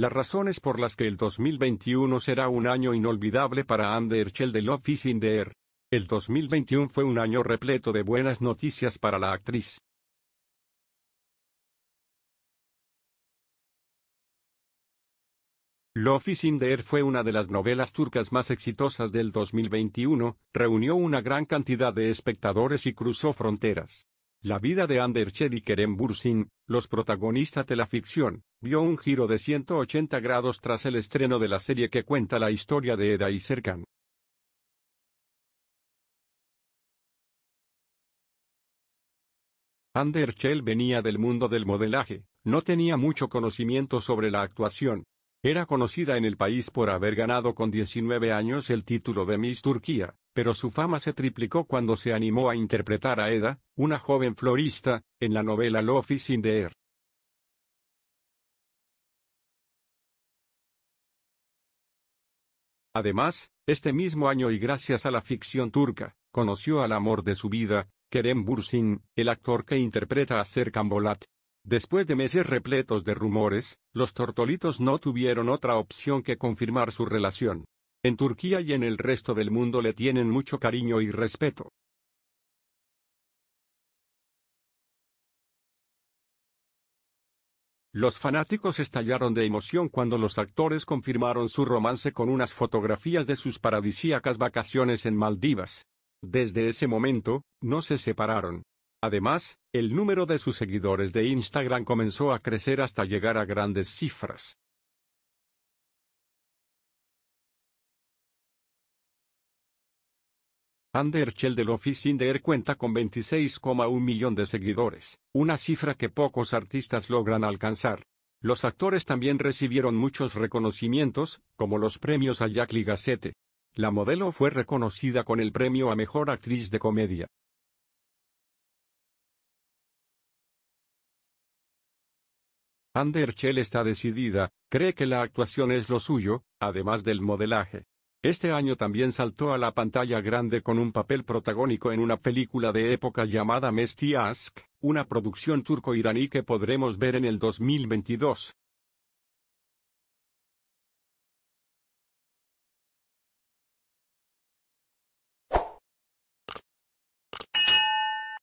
Las razones por las que el 2021 será un año inolvidable para Ander Herschel de Love is in the Air. El 2021 fue un año repleto de buenas noticias para la actriz. Love is in the Air fue una de las novelas turcas más exitosas del 2021, reunió una gran cantidad de espectadores y cruzó fronteras. La vida de Ander y Kerem Bursin, los protagonistas de la ficción, dio un giro de 180 grados tras el estreno de la serie que cuenta la historia de Eda y Serkan. Ander venía del mundo del modelaje, no tenía mucho conocimiento sobre la actuación. Era conocida en el país por haber ganado con 19 años el título de Miss Turquía, pero su fama se triplicó cuando se animó a interpretar a Eda, una joven florista, en la novela Love is in the Además, este mismo año y gracias a la ficción turca, conoció al amor de su vida, Kerem Bursin, el actor que interpreta a Serkan Bolat. Después de meses repletos de rumores, los tortolitos no tuvieron otra opción que confirmar su relación. En Turquía y en el resto del mundo le tienen mucho cariño y respeto. Los fanáticos estallaron de emoción cuando los actores confirmaron su romance con unas fotografías de sus paradisíacas vacaciones en Maldivas. Desde ese momento, no se separaron. Además, el número de sus seguidores de Instagram comenzó a crecer hasta llegar a grandes cifras. Ander del Office Inder cuenta con 26,1 millón de seguidores, una cifra que pocos artistas logran alcanzar. Los actores también recibieron muchos reconocimientos, como los premios a Jack Ligacete. La modelo fue reconocida con el premio a Mejor Actriz de Comedia. Ander está decidida, cree que la actuación es lo suyo, además del modelaje. Este año también saltó a la pantalla grande con un papel protagónico en una película de época llamada Mesti Ask, una producción turco-iraní que podremos ver en el 2022.